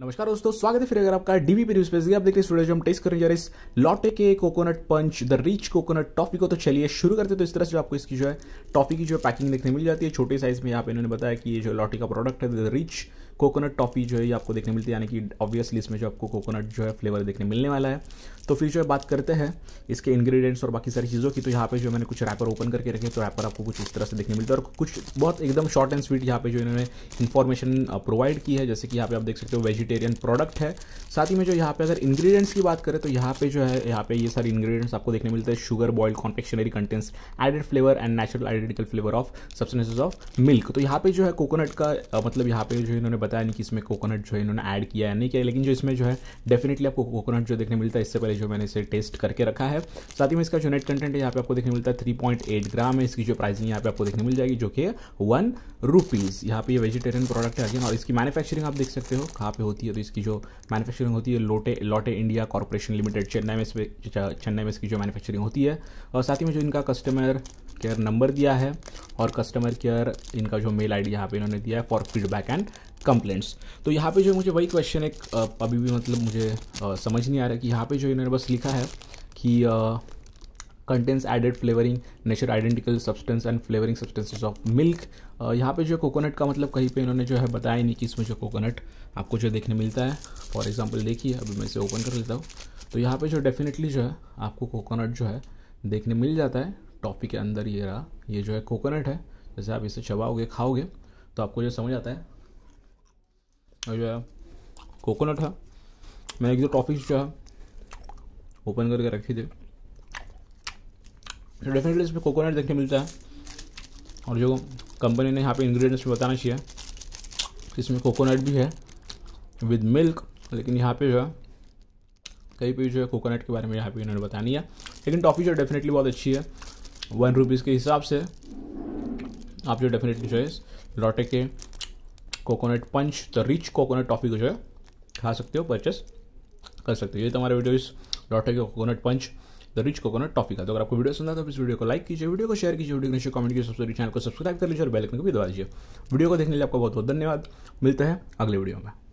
नमस्कार दोस्तों स्वागत है फिर अगर आपका पी न्यूज पे आप देख रहे हैं स्टूडियो हम टेस्ट करने जा हैं लॉटे के coconut punch the rich coconut toffee को तो चलिए शुरू करते तो इस तरह से आपको इसकी जो है टॉफी की जो पैकिंग देखने मिल जाती है छोटे साइज में यहाँ पे इन्होंने बताया कि ये जो लॉटे का प्रोडक्ट है द रिच कोकोनट टॉफी जो है ये आपको देखने मिलती है यानी कि ऑब्वियसली इसमें जो आपको कोकोनट जो है फ्लेवर देखने मिलने वाला है तो फिर जो है बात करते हैं इसके इंग्रेडिएंट्स और बाकी सारी चीज़ों की तो यहाँ पे जो मैंने कुछ रैपर ओपन करके रखे तो रैपर आपको कुछ इस तरह से देखने मिलता है और कुछ बहुत एकदम शॉर्ट एंड स्वीट यहाँ पे जो इन्होंने इन्फॉर्मेशन प्रोवाइड की है जैसे कि यहाँ पे आप देख सकते हो वेजिट वेजिटेरियन प्रोडक्ट है साथ ही में जो यहाँ पे अगर इंग्रेडिएंट्स की बात करें तो यहाँ पे जो है यहाँ पे ये सारे इंग्रेडिएंट्स आपको देखने मिलते हैं sugar boiled confectionery contents added flavour and natural identical flavour of substances of milk तो यहाँ पे जो है कोकोनट का मतलब यहाँ पे जो इन्होंने बताया नहीं कि इसमें कोकोनट जो है इन्होंने ऐड किया या नहीं किया लेकिन जो इसमें जो है डेफिनेटली आपको कोकोनट जो देखने मिलता है इससे पहले जो मैंने इसे टेस्ट करके रखा है साथ ही में इसका जो नेट कंटेंट है यहाँ पे आपको देखने मिलता है थ्री पॉइंट एट ग्राम है इसकी जो प्राइसिंग यहाँ पे आपको देखने मिल जाएगी जो कि वन रुपीज़ यहाँ पे ये वेजिटेरियन प्रोडक्ट है और इसकी मैन्युफैक्चरिंग आप देख सकते हो कहाँ पे होती होती है तो इसकी जो मैन्युफैक्चरिंग होती है लोटे लोटे इंडिया कॉरपोरेशन लिमिटेड चेन्नई में चेन्नई में इसकी जो मैन्युफैक्चरिंग होती है और साथ ही में जो इनका कस्टमर केयर नंबर दिया है और कस्टमर केयर इनका जो मेल आईडी यहाँ पे इन्होंने दिया है फॉर फीडबैक एंड कंप्लेंट्स तो यहाँ पे जो मुझे वही क्वेश्चन एक अभी भी मतलब मुझे समझ नहीं आ रहा कि यहाँ पे जो इन्होंने बस लिखा है कि contents added flavouring nature identical substance and flavouring substances of milk यहाँ पे जो कोकोनट का मतलब कहीं पे इन्होंने जो है बताया नहीं कि इसमें जो कोकोनट आपको जो देखने मिलता है फॉर एग्जाम्पल देखिए अभी मैं इसे ओपन कर लेता हूँ तो यहाँ पे जो डेफिनेटली जो है आपको कोकोनट जो है देखने मिल जाता है टॉफी के अंदर ये रहा ये जो है कोकोनट है जैसे आप इसे चबाओगे खाओगे तो आपको जो समझ आता है और जो है कोकोनट है मैंने एक दो टॉफी जो है ओपन करके रखी थी तो डेफिनेटली इसमें कोकोनट देखने मिलता है और जो कंपनी ने यहाँ पे इंग्रेडिएंट्स में बताना चाहिए इसमें कोकोनट भी है विद मिल्क लेकिन यहाँ पे जो है कहीं पे जो है कोकोनट के बारे में यहाँ पे इन्होंने बतानी है लेकिन टॉफ़ी जो डेफिनेटली बहुत अच्छी है वन रुपीज़ के हिसाब से आप जो डेफिनेटली जो है लॉटे के coconut punch the rich coconut toffee को जो है खा सकते हो परचेस कर सकते हो ये तो हमारे वीडियो इस लॉटे के coconut punch the rich coconut toffee का तो अगर आपको वीडियो पसंद आता है तो इस वीडियो को लाइक कीजिए वीडियो को शेयर कीजिए वीडियो को कमेंट कीजिए सबसे चैनल को सब्सक्राइब कर लीजिए और बेल आइकन को भी दबा दीजिए वीडियो को देखने के लिए आपका बहुत बहुत धन्यवाद मिलते हैं अगले वीडियो में